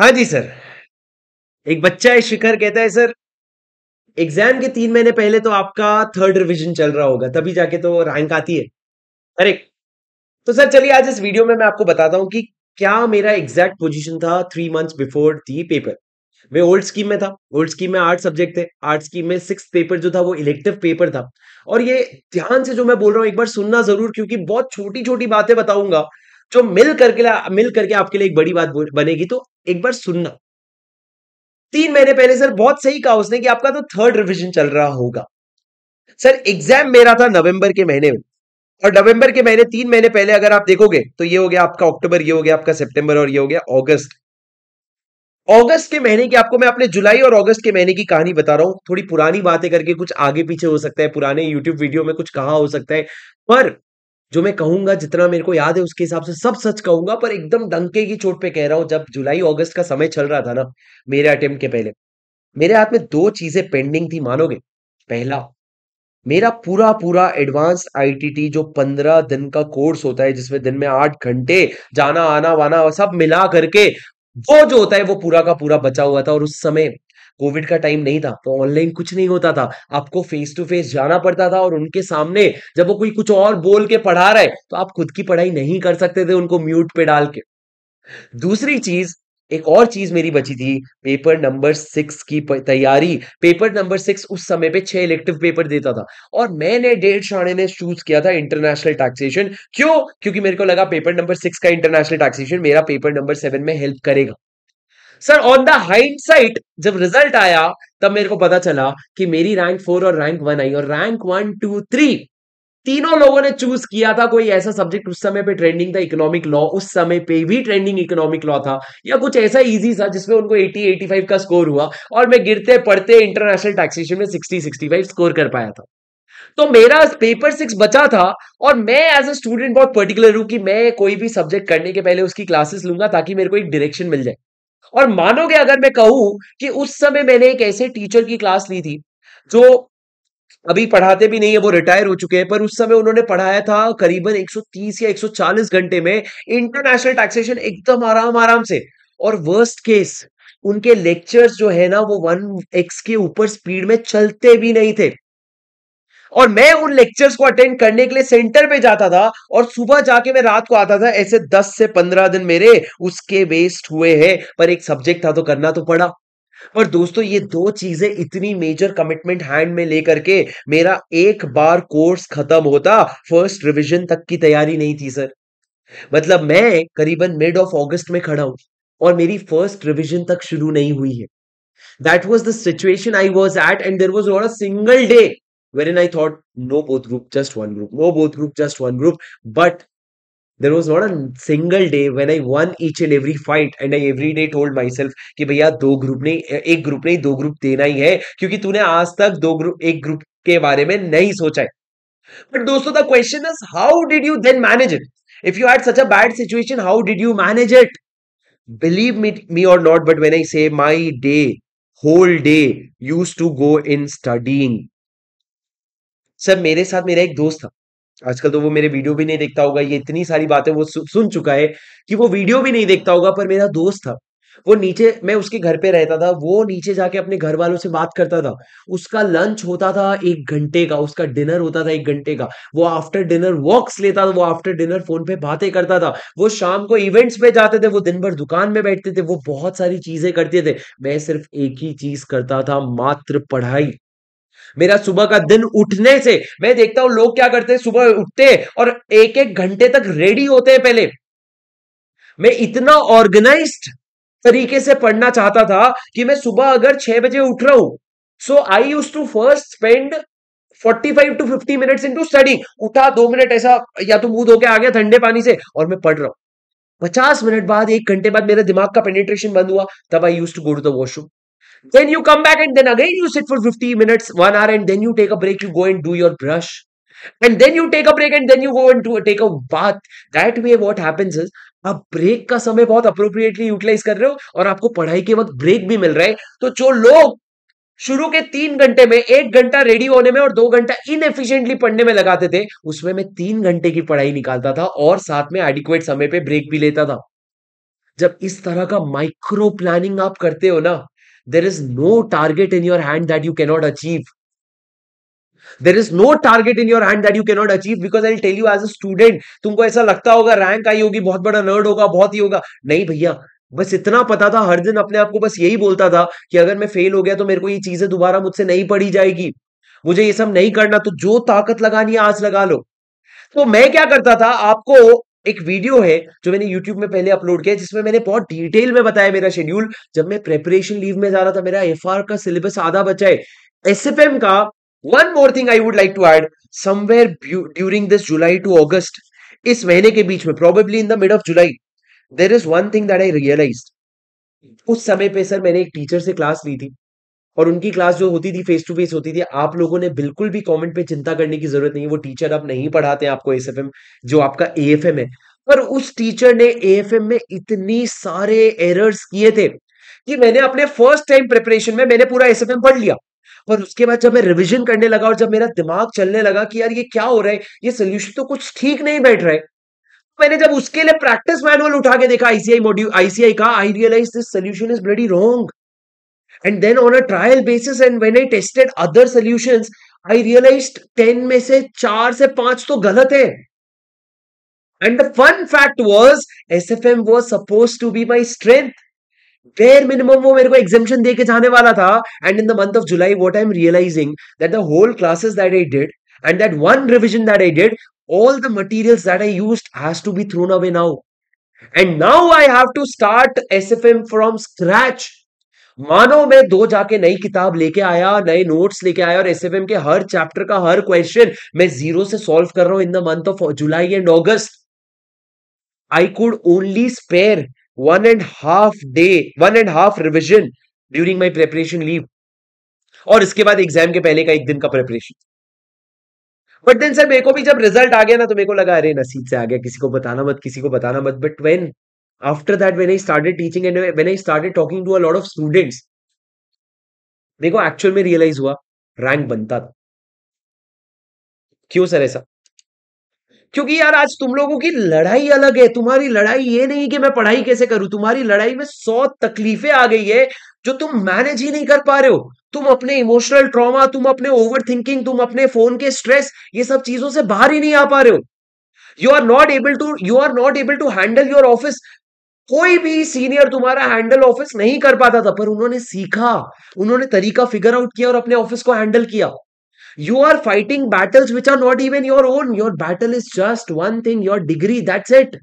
हाँ जी सर एक बच्चा है शिखर कहता है सर एग्जाम के तीन महीने पहले तो आपका थर्ड रिवीजन चल रहा होगा तभी जाके तो रैंक आती है अरे तो सर चलिए आज इस वीडियो में मैं आपको बताता हूँ कि क्या मेरा एग्जैक्ट पोजीशन था three months before the paper वे ओल्ड स्कीम में था ओल्ड स्कीम में आर्ट सब्जेक्ट थे आर्ट स्कीम में सिक्स पेपर जो था वो इलेक्टिव पेपर था और ये ध्यान से जो मैं बोल रहा हूँ एक बार सुनना जरूर क्योंकि बहुत छोटी छोटी बातें बताऊंगा जो मिल करके मिल करके आपके लिए एक बड़ी बात बनेगी तो एक बार सुनना तीन महीने पहले सर बहुत सही कहा उसने कि आपका तो थर्ड रिविजन चल रहा होगा सर एग्जाम मेरा था नवंबर के महीने में और नवंबर के महीने तीन महीने पहले अगर आप देखोगे तो ये हो गया आपका अक्टूबर ये हो गया आपका सितंबर और ये हो गया अगस्त अगस्त के महीने की आपको मैं अपने जुलाई और अगस्त के महीने की कहानी बता रहा हूं थोड़ी पुरानी बातें करके कुछ आगे पीछे हो सकता है पुराने यूट्यूब वीडियो में कुछ कहा हो सकता है पर जो मैं कहूंगा जितना मेरे को याद है उसके हिसाब से सब सच कहूंगा पर एकदम डंके की चोट पे कह रहा हूं जब जुलाई अगस्त का समय चल रहा था ना मेरे अटेम्प्ट के पहले मेरे हाथ में दो चीजें पेंडिंग थी मानोगे पहला मेरा पूरा पूरा एडवांस आईटीटी जो पंद्रह दिन का कोर्स होता है जिसमें दिन में आठ घंटे जाना आना वाना सब मिला करके वो जो होता है वो पूरा का पूरा बचा हुआ था और उस समय कोविड का टाइम नहीं था तो ऑनलाइन कुछ नहीं होता था आपको फेस टू फेस जाना पड़ता था और उनके सामने जब वो कोई कुछ और बोल के पढ़ा रहे तो आप खुद की पढ़ाई नहीं कर सकते थे उनको म्यूट पे डाल के दूसरी चीज एक और चीज मेरी बची थी पेपर नंबर सिक्स की तैयारी पेपर नंबर सिक्स उस समय पे छह इलेक्टिव पेपर देता था और मैंने डेढ़ शाणे ने चूज किया था इंटरनेशनल टैक्सेशन क्यों क्योंकि मेरे को लगा पेपर नंबर सिक्स का इंटरनेशनल टैक्सेशन मेरा पेपर नंबर सेवन में हेल्प करेगा sir on the hindsight जब रिजल्ट आया तब मेरे को पता चला कि मेरी रैंक फोर और रैंक वन आई और रैंक वन टू थ्री तीनों लोगों ने चूज किया था कोई ऐसा सब्जेक्ट उस समय पे ट्रेंडिंग था इकोनॉमिक लॉ उस समय पे भी ट्रेंडिंग इकोनॉमिक लॉ था या कुछ ऐसा इजी था जिसमें उनको 80 85 का स्कोर हुआ और मैं गिरते पढ़ते इंटरनेशनल टैक्सेशन में 60 65 स्कोर कर पाया था तो मेरा पेपर सिक्स बचा था और मैं एज अ स्टूडेंट बहुत पर्टिकुलर हूं कि मैं कोई भी सब्जेक्ट करने के पहले उसकी क्लासेस लूंगा ताकि मेरे को एक डायरेक्शन मिल जाए और मानोगे अगर मैं कहूं कि उस समय मैंने एक ऐसे टीचर की क्लास ली थी जो अभी पढ़ाते भी नहीं है वो रिटायर हो चुके हैं पर उस समय उन्होंने पढ़ाया था करीबन 130 या 140 घंटे में इंटरनेशनल टैक्सेशन एकदम आराम आराम से और वर्स्ट केस उनके लेक्चर्स जो है ना वो वन एक्स के ऊपर स्पीड में चलते भी नहीं थे और मैं उन लेक्चर्स को अटेंड करने के लिए सेंटर पे जाता था और सुबह जाके मैं रात को आता था ऐसे दस से पंद्रह दिन मेरे उसके वेस्ट हुए हैं पर एक सब्जेक्ट था तो करना तो पड़ा पर दोस्तों ये दो चीजें इतनी मेजर कमिटमेंट हैंड में लेकर के मेरा एक बार कोर्स खत्म होता फर्स्ट रिविजन तक की तैयारी नहीं थी सर मतलब मैं करीबन मिड ऑफ ऑगस्ट में खड़ा हूं और मेरी फर्स्ट रिविजन तक शुरू नहीं हुई है that was the situation I was at and there was not a single day wherein I thought, no both group, just one group, no both group, just one group. But there was not a single day when I won each and every fight and I every day told myself कि भैया दो group ने एक group नहीं दो group देना ही है क्योंकि तूने आज तक दो ग्रुप एक ग्रुप के बारे में नहीं सोचा है बट दोस्तों the question is how did you then manage it if you had such a bad situation how did you manage it believe me, me or not, but when I say my day, whole day used to go in studying. Sir मेरे साथ मेरा एक दोस्त था आजकल तो वो मेरे वीडियो भी नहीं देखता होगा ये इतनी सारी बातें वो सुन चुका है कि वो वीडियो भी नहीं देखता होगा पर मेरा दोस्त था वो नीचे मैं उसके घर पे रहता था वो नीचे जाके अपने घर वालों से बात करता था उसका लंच होता था एक घंटे का उसका डिनर होता था एक घंटे का वो आफ्टर डिनर वॉक्स लेता था वो आफ्टर डिनर फोन पे बातें करता था वो शाम को इवेंट्स पे जाते थे वो दिन भर दुकान में बैठते थे वो बहुत सारी चीजें करते थे मैं सिर्फ एक ही चीज करता था मात्र पढ़ाई मेरा सुबह का दिन उठने से मैं देखता हूं लोग क्या करते हैं सुबह उठते और एक एक घंटे तक रेडी होते हैं पहले मैं इतना ऑर्गेनाइज्ड तरीके से पढ़ना चाहता था कि मैं सुबह अगर छह बजे उठ रहा हूं so I use to first spend 45 to fifty minute in to study उठा दो मिनट ऐसा या तो मुंह धोके आ गया ठंडे पानी से और मैं पढ़ रहा हूं पचास मिनट बाद एक घंटे बाद मेरे दिमाग का पेनिट्रेशन बंद हुआ तब I use to go to the washroom Then you come back and then again you sit for 50 minutes, one hour, and then you take a break, you go and do your brush. And then you take a break and then you go and do, a, take a bath. That way, what happens is आप break का समय बहुत appropriately utilise कर रहे हो और आपको पढ़ाई के वक्त ब्रेक भी मिल रहा है तो जो लोग शुरू के तीन घंटे में एक घंटा रेडी होने में और दो घंटा इनएफिशिएंटली पढ़ने में लगाते थे उसमें मैं तीन घंटे की पढ़ाई निकालता था और साथ में एडिक्वेट समय पे ब्रेक भी लेता था जब इस तरह का माइक्रो प्लानिंग आप करते हो ना There is no target in your hand that you cannot achieve. there is no target in your hand that you cannot achieve because I'll tell you as a student तुमको ऐसा लगता होगा rank आई होगी बहुत बड़ा nerd होगा बहुत ही होगा नहीं भैया बस इतना पता था हर दिन अपने आप को बस यही बोलता था कि अगर मैं फेल हो गया तो मेरे को ये चीजें दोबारा मुझसे नहीं पड़ी जाएगी मुझे ये सब नहीं करना तो जो ताकत लगानी है आज लगा लो तो मैं क्या करता था आपको एक वीडियो है जो मैंने यूट्यूब में पहले अपलोड किया जिसमें मैंने बहुत डिटेल में बताया मेरा शेड्यूल जब मैं प्रेपरेशन लीव में जा रहा था मेरा एफ का सिलेबस आधा बचा है एस का one more thing I would like to add somewhere during this July to August इस महीने के बीच में probably in the mid of July there is one thing that I realize उस समय पे सर मैंने एक टीचर से क्लास ली थी और उनकी क्लास जो होती थी फेस टू फेस होती थी आप लोगों ने बिल्कुल भी कमेंट पे चिंता करने की जरूरत नहीं वो टीचर आप नहीं पढ़ाते हैं आपको एस जो आपका ए है पर उस टीचर ने ए में इतनी सारे एरर्स किए थे कि मैंने अपने फर्स्ट टाइम प्रिपरेशन में मैंने पूरा एस पढ़ लिया पर उसके बाद जब मैं रिविजन करने लगा और जब मेरा दिमाग चलने लगा कि यार ये क्या हो रहा है ये सोल्यूशन तो कुछ ठीक नहीं बैठ रहा है तो मैंने जब उसके लिए प्रैक्टिस मैनुअल उठा के देखा आईसीआई मॉड्यूल आईसीआई का I realize this solution is bloody wrong And then on a trial basis, and when I tested other solutions, I realized 10 में से 4 से 5 तो गलत है. And the fun fact was, SFM was supposed to be my strength. Bare minimum वो मेरे को exemption दे के जाने वाला था. And in the month of July, what I'm realizing that the whole classes that I did and that one revision that I did, all the materials that I used has to be thrown away now. And now I have to start SFM from scratch. मानो मैं दो जाके नई किताब लेके आया नए notes लेके आया और एस के हर चैप्टर का हर क्वेश्चन मैं जीरो से सॉल्व कर रहा हूं in the month of July and August I could only spare one and half day one and half revision during my preparation leave और इसके बाद एग्जाम के पहले का एक दिन का प्रेपरेशन बट देन सर मेरे को भी जब रिजल्ट आ गया ना तो मेरे को लगा अरे नसीब से आ गया किसी को बताना मत किसी को बताना मत but when after that when i started teaching and when i started talking to a lot of students देखो एक्चुअल में रियलाइज हुआ रैंक बनता था क्यों सर ऐसा क्योंकि यार आज तुम लोगों की लड़ाई अलग है तुम्हारी लड़ाई ये नहीं कि मैं पढ़ाई कैसे करूं तुम्हारी लड़ाई में सौ तकलीफें आ गई है जो तुम मैनेज ही नहीं कर पा रहे हो तुम अपने इमोशनल ट्रॉमा तुम अपने ओवर थिंकिंग तुम अपने फोन के स्ट्रेस ये सब चीजों से बाहर ही नहीं आ पा रहे हो you are not able to you are not able to handle your office कोई भी सीनियर तुम्हारा हैंडल ऑफिस नहीं कर पाता था पर उन्होंने सीखा उन्होंने तरीका फिगर आउट किया और अपने ऑफिस को हैंडल किया you are fighting battles which are not even your own your battle is just one thing your degree that's it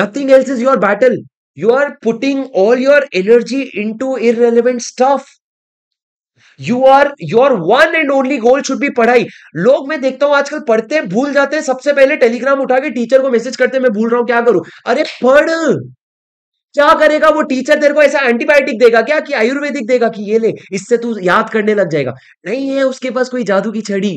nothing else is your battle you are putting all your energy in to relevant stuff you are your one and only goal should भी पढ़ाई लोग मैं देखता हूं आजकल पढ़ते भूल जाते हैं सबसे पहले टेलीग्राम उठा के टीचर को मैसेज करते मैं भूल रहा हूं क्या करूं अरे पढ़ क्या करेगा वो टीचर तेरे को ऐसा एंटीबायोटिक देगा क्या कि आयुर्वेदिक देगा कि ये ले इससे तू याद करने लग जाएगा नहीं है उसके पास कोई जादू की छड़ी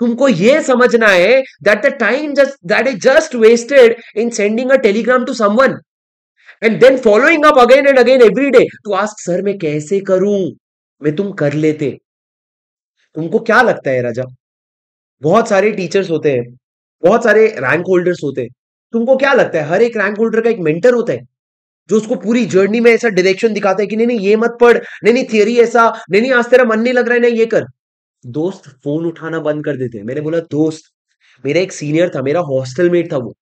तुमको ये समझना है that the time just that is just wasted in sending a telegram to someone and then following up again and again every day to ask sir मैं कैसे करूं मैं तुम कर लेते तुमको क्या लगता है राजा बहुत सारे टीचर्स होते हैं बहुत सारे रैंक होल्डर्स होते हैं तुमको क्या लगता है हर एक रैंक होल्डर का एक मेंटर होता है जो उसको पूरी जर्नी में ऐसा डायरेक्शन दिखाता है कि नहीं नहीं ये मत पढ़ नहीं नहीं थियरी ऐसा नहीं नहीं आज तेरा मन नहीं लग रहा है ना ये कर दोस्त फोन उठाना बंद कर देते हैं मैंने बोला दोस्त मेरा एक सीनियर था मेरा हॉस्टल मेट था वो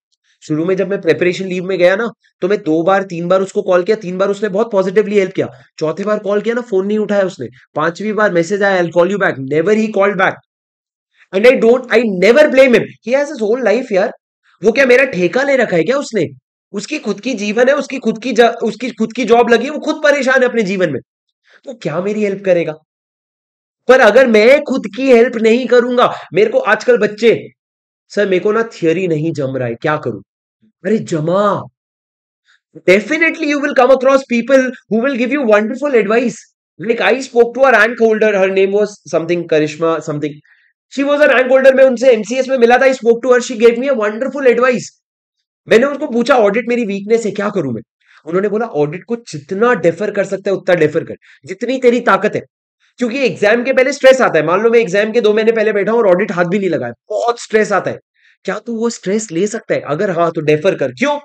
शुरू में जब मैं प्रेपरेशन लीव में गया ना तो मैं दो बार तीन बार उसको कॉल किया तीन बार उसने बहुत पॉजिटिवली हेल्प किया चौथे बार कॉल किया ना फोन नहीं उठाया उसने पांचवी बार मैसेज आया I call you back never he called back and I don't I never blame him he has his whole life यार वो क्या मेरा ठेका ले रखा है क्या उसने उसकी खुद की जीवन है उसकी खुद की उसकी खुद की जॉब लगी है वो खुद परेशान है अपने जीवन में तो क्या मेरी हेल्प करेगा पर अगर मैं खुद की हेल्प नहीं करूंगा मेरे को आजकल बच्चे सर मेरे को ना थियरी नहीं जम रहा है क्या करूं अरे जमा definitely you will come across people who will give you wonderful advice like I spoke to rank holder her name was something Karishma something she was a rank holder में उनसे एमसीएस में मिला था spoke to her she get me a wonderful advice मैंने उनको पूछा audit मेरी weakness है क्या करूं मैं उन्होंने बोला ऑडिट को जितना डेफर कर सकता है उतना डेफर कर जितनी तेरी ताकत है क्योंकि एग्जाम के पहले स्ट्रेस आता है मान लो मैं एग्जाम के दो महीने पहले बैठा हूं और ऑडिट हाथ भी नहीं लगाया बहुत स्ट्रेस आता है क्या तू वो स्ट्रेस ले सकता है अगर हाँ तो डेफर कर क्यों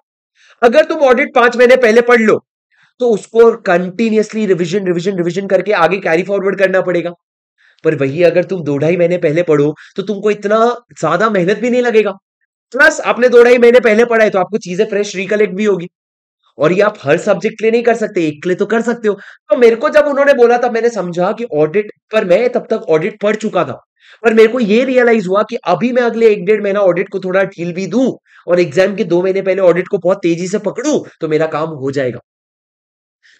अगर तुम ऑडिट पांच महीने पहले पढ़ लो तो उसको कंटिन्यूसली रिविजन रिविजन रिविजन करके आगे कैरी फॉरवर्ड करना पड़ेगा पर वही अगर तुम दो ढाई महीने पहले पढ़ो तो तुमको इतना ज्यादा मेहनत भी नहीं लगेगा प्लस आपने दो ढाई महीने पहले पढ़ा है तो आपको चीजें फ्रेश रिकलेक्ट भी होगी और ये आप हर सब्जेक्ट के लिए नहीं कर सकते एक के लिए तो कर सकते हो तो मेरे को जब उन्होंने बोला तब मैंने समझा कि ऑडिट पर मैं तब तक ऑडिट पढ़ चुका था पर मेरे को ये रियलाइज हुआ कि अभी मैं अगले एक डेढ़ महीना ऑडिट को थोड़ा ढील भी दू और एग्जाम के दो महीने पहले ऑडिट को बहुत तेजी से पकड़ू तो मेरा काम हो जाएगा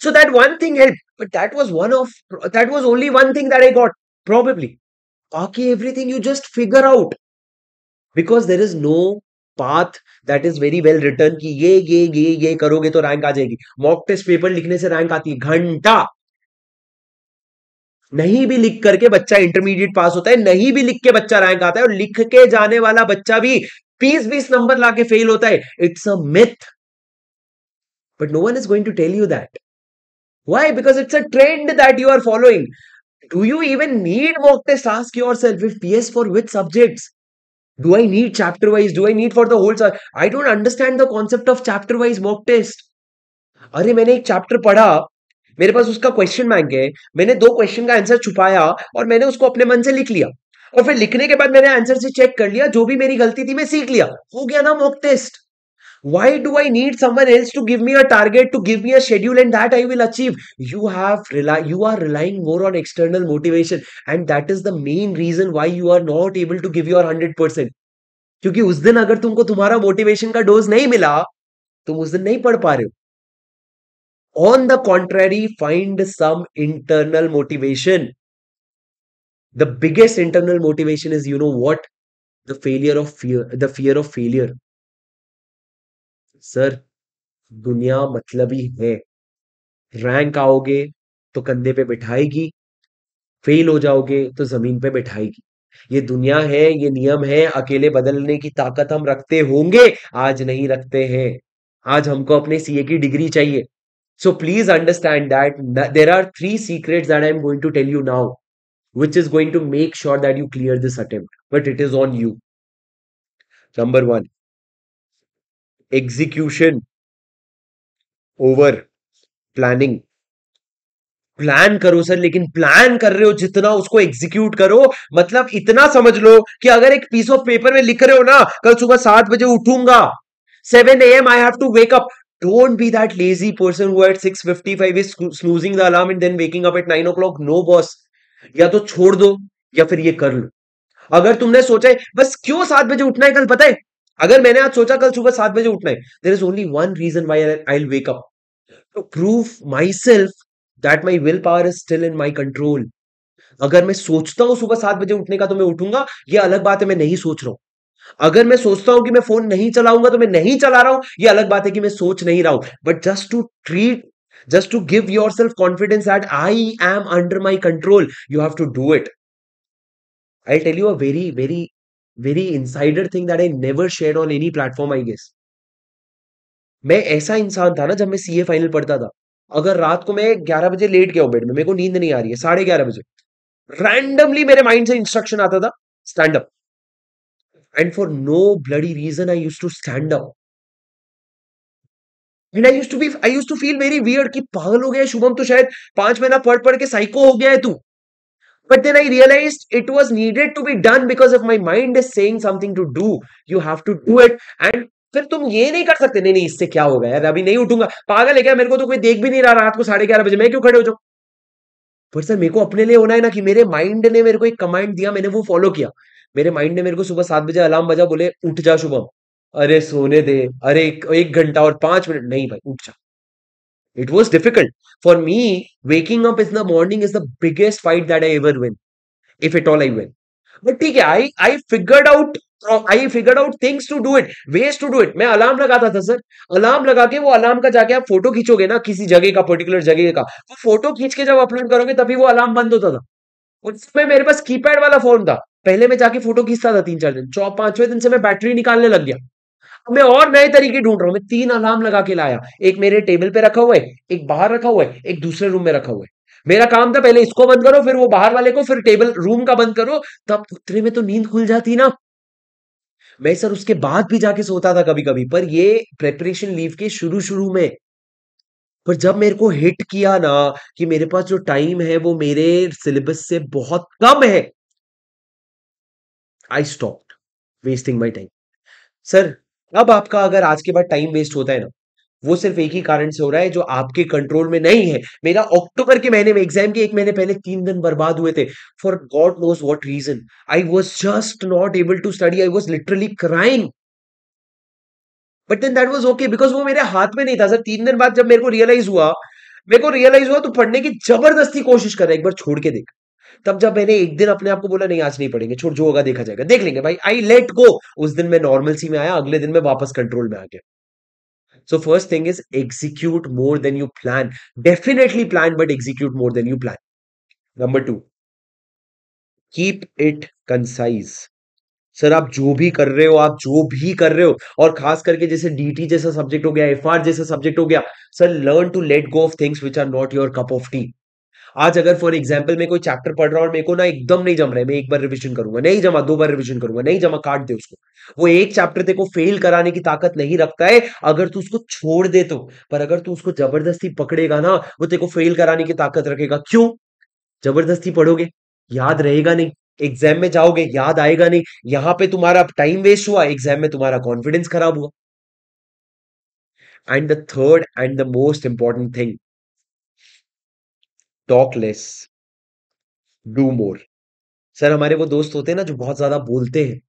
so that one thing help but that was one of that was only one thing that I got probably बाकी everything you just figure out because there is no path that is very well written की ये ये ये ये करोगे तो rank आ जाएगी mock test paper लिखने से रैंक आती है घंटा नहीं भी लिख करके बच्चा इंटरमीडिएट पास होता है नहीं भी लिख के बच्चा रैंक आता है और लिख के जाने वाला बच्चा भी बीस बीस नंबर लाके फेल होता है it's a myth but no one is going to tell you that why because it's a trend that you are following do you even need mock test? Ask yourself if yes, for which subjects? Do I need chapter wise? Do I need for the whole? sir? I don't understand the concept of chapter wise mock test. अरे मैंने एक chapter पढ़ा मेरे पास उसका question bank है मैंने दो question का आंसर छुपाया और मैंने उसको अपने मन से लिख लिया और फिर लिखने के बाद मैंने आंसर से चेक कर लिया जो भी मेरी गलती थी मैं सीख लिया हो गया ना mock test Why do I need someone else to give me a target, to give me a schedule, and that I will achieve? You have rely, you are relying more on external motivation, and that is the main reason why you are not able to give your hundred percent. Because उस दिन अगर तुमको तुम्हारा motivation का dose नहीं मिला तुम उस दिन नहीं पढ़ पा रहे हो on the contrary find some internal the biggest internal motivation is you know what the failure of fear the fear of failure sir दुनिया मतलब ही है रैंक आओगे तो कंधे पे बैठाएगी फेल हो जाओगे तो जमीन पे बिठाएगी ये दुनिया है ये नियम है अकेले बदलने की ताकत हम रखते होंगे आज नहीं रखते हैं आज हमको अपने सीए की डिग्री चाहिए so please understand that there are three secrets that I am going to tell you now which is going to make sure that you clear this attempt but it is on you number one execution over planning plan करो sir लेकिन plan कर रहे हो जितना उसको execute करो मतलब इतना समझ लो कि अगर एक पीस ऑफ पेपर में लिख रहे हो ना कल सुबह सात बजे उठूंगा seven A M I have to wake up don't be that lazy person who at 6:55 is snoozing the alarm and then waking up at 9 o'clock. No boss. या तो छोड़ दो या फिर ये कर लो अगर तुमने सोचा है बस क्यों सात बजे उठना है कल पता है अगर मैंने आज सोचा कल सुबह सात बजे उठना है there is only one reason why I wake up to prove myself that my willpower is still in my control अगर मैं सोचता हूं सुबह सात बजे उठने का तो मैं उठूंगा ये अलग बात है मैं नहीं सोच रहा हूँ अगर मैं सोचता हूं कि मैं फोन नहीं चलाऊंगा तो मैं नहीं चला रहा हूं ये अलग बात है कि मैं सोच नहीं रहा हूं but just to treat just to give yourself confidence at I am under my control you have to do it I tell you a very very very insider thing that I never share on any platform I guess मैं ऐसा इंसान था ना जब मैं CA final पढ़ता था अगर रात को मैं ग्यारह बजे लेट गया हूँ बेड में मेरे को नींद नहीं आ रही है साढ़े ग्यारह बजे रैंडमली मेरे माइंड से इंस्ट्रक्शन आता था stand up and for no bloody reason I use to stand up and I use to be I use to feel very weird कि पागल हो गया शुभम तो शायद पांच महीना पढ़ पढ़ के साइको हो गया है तू But then I realized it was needed to be done because if my mind is saying something to do, you have to do it. And फिर तुम ये नहीं कर सकते नहीं नहीं इससे क्या होगा यार अभी नहीं उठूंगा पागल है क्या मेरे को तो कोई देख भी नहीं रहा रात को साढ़े ग्यारह बजे मैं क्यों खड़े हो जाऊं पर सर मेरे को अपने लिए होना है ना कि मेरे माइंड ने मेरे को एक कमांड दिया मैंने वो फॉलो किया मेरे माइंड ने मेरे को सुबह सात बजे अलार्म बजा बोले उठ जा सुबह अरे सोने दे अरे एक घंटा और पांच मिनट नहीं भाई उठ जा It was difficult. For me, waking up in the morning is the biggest fight that I ever win, if at all I win. But ठीक है, I I figured out I figure out things to do it ways to do it मैं alarm लगाता था sir alarm लगा के वो alarm का जाके आप फोटो खींचोगे ना किसी जगह का पर्टिकुलर जगह का वो फोटो खींच के जब अपलोड करोगे तभी वो अलार्म बंद होता था उसमें मेरे पास कीपैड वाला फोन था पहले मैं जाके फोटो खींचता था तीन चार दिन चौ पांचवें दिन से मैं बैटरी निकालने लग गया मैं और नए तरीके ढूंढ रहा हूं मैं तीन अलार्म लगा के लाया एक मेरे टेबल पे रखा हुआ है एक बाहर रखा हुआ है एक दूसरे रूम में रखा हुआ है मेरा काम था पहले इसको बंद करो फिर वो बाहर वाले को फिर टेबल रूम का बंद करो तब उतरे में तो नींद खुल जाती ना मैं सर उसके बाद भी जाके सोता था कभी कभी पर ये प्रेपरेशन लीव के शुरू शुरू में पर जब मेरे को हिट किया ना कि मेरे पास जो टाइम है वो मेरे सिलेबस से बहुत कम है I stop wasting my time sir अब आपका अगर आज के बाद टाइम वेस्ट होता है ना वो सिर्फ एक ही कारण से हो रहा है जो आपके कंट्रोल में नहीं है मेरा अक्टूबर के महीने में एग्जाम के एक महीने पहले तीन दिन बर्बाद हुए थे for God knows what reason I was just not able to study I was literally crime but then that was okay because वो मेरे हाथ में नहीं था सर तीन दिन बाद जब मेरे को रियलाइज हुआ मेरे को रियलाइज हुआ तो पढ़ने की जबरदस्ती कोशिश कर एक बार छोड़ के देख तब जब मैंने एक दिन अपने आप को बोला नहीं आज नहीं पढ़ेंगे छोड़ जो होगा देखा जाएगा देख लेंगे भाई आई लेट गो उस दिन मैं नॉर्मल सी में आया अगले दिन मैं वापस कंट्रोल में आ गया so first thing is execute more than you plan definitely plan but execute more than you plan number two keep it concise sir आप जो भी कर रहे हो आप जो भी कर रहे हो और खास करके जैसे डीटी जैसा सब्जेक्ट हो गया एफ जैसा सब्जेक्ट हो गया sir learn to let go of things which are not your cup of tea आज अगर फॉर एग्जाम्पल मैं कोई चैप्टर पढ़ रहा हूँ मेरे को ना एकदम नहीं जम रहा है मैं एक बार रिविजन करूंगा नहीं जमा दो बार रिविजन करूंगा नहीं जमा काट दे उसको वो एक चैप्टर तेरे को फेल कराने की ताकत नहीं रखता है अगर तू उसको छोड़ दे तो पर अगर तू उसको जबरदस्ती पकड़ेगा ना वो तेरे को फेल कराने की ताकत रखेगा क्यों जबरदस्ती पढ़ोगे याद रहेगा नहीं एग्जाम में जाओगे याद आएगा नहीं यहाँ पे तुम्हारा टाइम वेस्ट हुआ एग्जाम में तुम्हारा कॉन्फिडेंस खराब हुआ and the third and the most important thing talk less do more sir हमारे वो दोस्त होते हैं ना जो बहुत ज्यादा बोलते हैं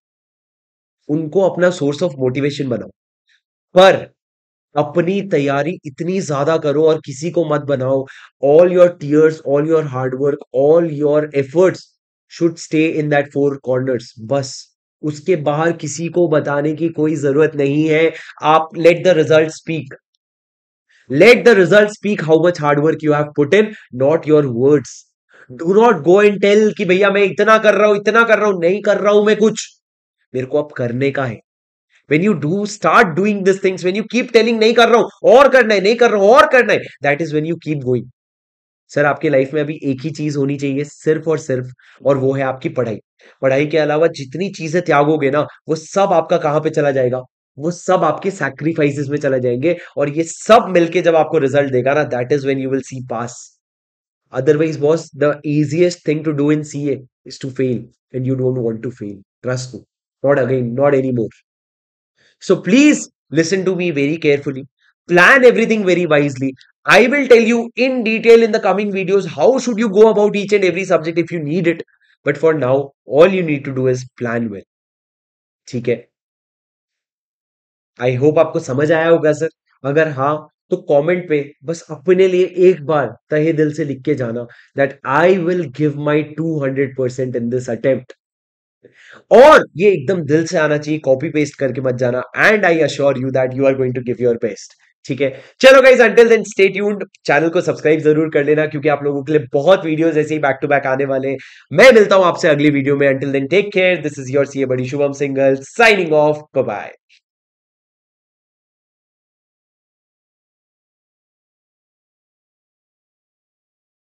उनको अपना सोर्स ऑफ मोटिवेशन बनाओ पर अपनी तैयारी इतनी ज्यादा करो और किसी को मत बनाओ all your tears all your hard work all your efforts should stay in that four corners बस उसके बाहर किसी को बताने की कोई जरूरत नहीं है आप let the result speak let the result speak how much hard work you have put in, not your words do not go and tell कि भैया मैं इतना कर रहा हूं इतना कर रहा हूं नहीं कर रहा हूं मैं कुछ मेरे को अब करने का है when you do start doing this things when you keep telling नहीं कर रहा हूं और करना है नहीं कर रहा हूं और करना है that is when you keep going sir आपके लाइफ में अभी एक ही चीज होनी चाहिए सिर्फ और सिर्फ और वो है आपकी पढ़ाई पढ़ाई के अलावा जितनी चीजें त्यागोगे ना वो सब आपका कहां पर चला जाएगा वो सब आपके सैक्रीफाइसेस में चले जाएंगे और ये सब मिलके जब आपको रिजल्ट देगा ना that is when you will see pass otherwise was the easiest thing to do in C as to fail and you don't want to fail trust me not again not any more so please listen to me very carefully plan everything very wisely I will tell you in detail in the coming videos how should you go about each and every subject if you need it but for now all you need to do is plan well ठीक है I hope आपको समझ आया होगा sir अगर हाँ तो comment पे बस अपने लिए एक बार तहे दिल से लिख के जाना that I will give my 200 percent in this attempt और ये एकदम दिल से आना चाहिए कॉपी पेस्ट करके मत जाना and I assure you that you are going to give your best ठीक है चलो guys until then stay tuned channel को सब्सक्राइब जरूर कर लेना क्योंकि आप लोगों के लिए बहुत वीडियोस ऐसे ही बैक टू बैक आने वाले मैं मिलता हूं आपसे अगली वीडियो में until then take care this is your CA buddy Shubham Singhal signing off bye